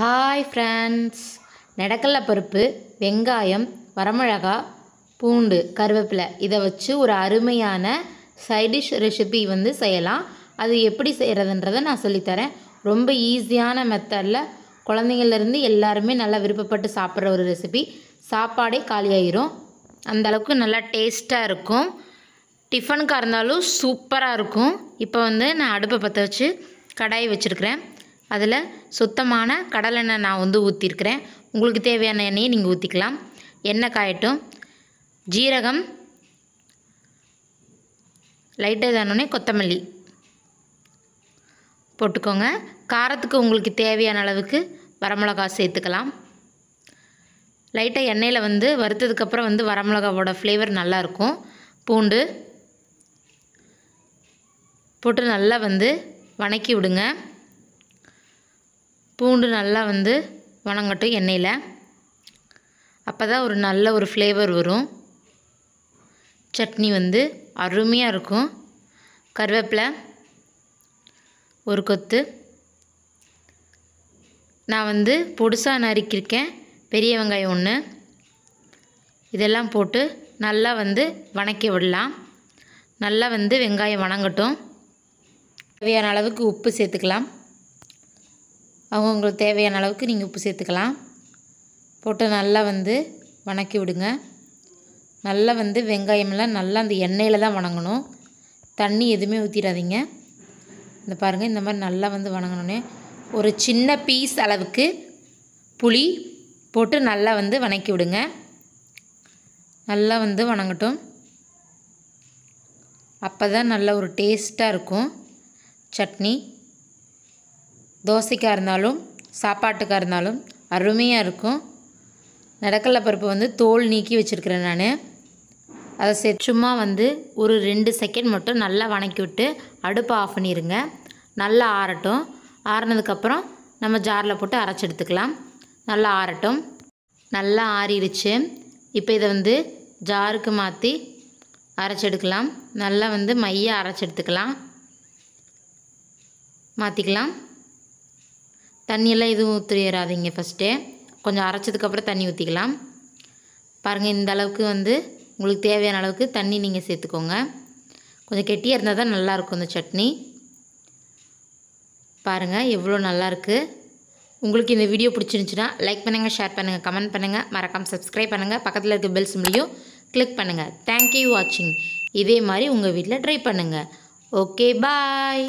hi friends நடக்கல்ல பருப்பு வெங்காயம் வரமிளகா பூண்டு கருவேப்பிலை இதை வச்சு ஒரு அருமையான சைடிஷ் ரெசிபி வந்து செய்யலாம் அது எப்படி செய்கிறதுன்றதை நான் சொல்லித்தரேன் ரொம்ப ஈஸியான மெத்தடில் குழந்தைங்கள்லேருந்து எல்லாருமே நல்லா விருப்பப்பட்டு சாப்பிட்ற ஒரு ரெசிபி சாப்பாடே காலியாயிரும் அந்தளவுக்கு நல்லா டேஸ்ட்டாக இருக்கும் டிஃபனுக்காக இருந்தாலும் சூப்பராக இருக்கும் இப்போ வந்து நான் அடுப்பை பற்ற வச்சு கடாயை வச்சுருக்கிறேன் அதில் சுத்தமான கடலெண்ணெய் நான் வந்து ஊற்றிருக்கிறேன் உங்களுக்கு தேவையான எண்ணெயை நீங்கள் ஊற்றிக்கலாம் எண்ணெய் காயட்டும் ஜீரகம் லைட்டாக தானே கொத்தமல்லி போட்டுக்கோங்க காரத்துக்கு உங்களுக்கு தேவையான அளவுக்கு வரமிளகா சேர்த்துக்கலாம் லைட்டாக எண்ணெயில் வந்து வறுத்ததுக்கப்புறம் வந்து வரமிளகாவோட ஃப்ளேவர் நல்லாயிருக்கும் பூண்டு போட்டு நல்லா வந்து வணக்கி விடுங்க பூண்டு நல்லா வந்து வணங்கட்டும் எண்ணெயில் அப்போ தான் ஒரு நல்ல ஒரு ஃப்ளேவர் வரும் சட்னி வந்து அருமையாக இருக்கும் கருவேப்பிலை ஒரு கொத்து நான் வந்து பொடுசாக நறுக்கியிருக்கேன் பெரிய வெங்காயம் ஒன்று இதெல்லாம் போட்டு நல்லா வந்து வணக்க விடலாம் நல்லா வந்து வெங்காயம் வணங்கட்டும் தேவையான அளவுக்கு உப்பு சேர்த்துக்கலாம் உங்களுக்கு தேவையான அளவுக்கு நீங்கள் உப்பு சேர்த்துக்கலாம் போட்டு நல்லா வந்து வணக்கி விடுங்க நல்லா வந்து வெங்காயமெல்லாம் நல்லா அந்த எண்ணெயில் தான் வணங்கணும் தண்ணி எதுவுமே ஊற்றிடாதீங்க இந்த பாருங்கள் இந்த மாதிரி நல்லா வந்து வணங்கணுன்னே ஒரு சின்ன பீஸ் அளவுக்கு புளி போட்டு நல்லா வந்து வணக்கி விடுங்க நல்லா வந்து வணங்கட்டும் அப்போ தான் நல்ல ஒரு டேஸ்ட்டாக இருக்கும் சட்னி தோசைக்காக இருந்தாலும் சாப்பாட்டுக்காக இருந்தாலும் அருமையாக இருக்கும் நடக்கடலை பருப்பு வந்து தோல் நீக்கி வச்சுருக்கிறேன் நான் அதை செ சும்மா வந்து ஒரு ரெண்டு செகண்ட் மட்டும் நல்லா வணக்கி விட்டு அடுப்பை ஆஃப் பண்ணிடுங்க நல்லா ஆறட்டும் ஆறினதுக்கப்புறம் நம்ம ஜாரில் போட்டு அரைச்சி எடுத்துக்கலாம் நல்லா ஆறட்டும் நல்லா ஆறிடுச்சு இப்போ இதை வந்து ஜாருக்கு மாற்றி அரைச்செடுக்கலாம் நல்லா வந்து மைய அரைச்செடுத்துக்கலாம் மாற்றிக்கலாம் தண்ணியெல்லாம் எதுவும் ஊற்றிடாதீங்க ஃபஸ்ட்டு கொஞ்சம் அரைச்சதுக்கப்புறம் தண்ணி ஊற்றிக்கலாம் பாருங்கள் இந்த அளவுக்கு வந்து உங்களுக்கு தேவையான அளவுக்கு தண்ணி நீங்கள் சேர்த்துக்கோங்க கொஞ்சம் கெட்டியாக இருந்தால் தான் நல்லாயிருக்கும் இந்த சட்னி பாருங்கள் எவ்வளோ நல்லாயிருக்கு உங்களுக்கு இந்த வீடியோ பிடிச்சிருந்துச்சுன்னா லைக் பண்ணுங்கள் ஷேர் பண்ணுங்கள் கமெண்ட் பண்ணுங்கள் மறக்காமல் சப்ஸ்கிரைப் பண்ணுங்கள் பக்கத்தில் இருக்க பெல்ஸ் முடியும் கிளிக் பண்ணுங்கள் தேங்க்யூ வாட்சிங் இதே மாதிரி உங்கள் வீட்டில் ட்ரை பண்ணுங்கள் ஓகே பாய்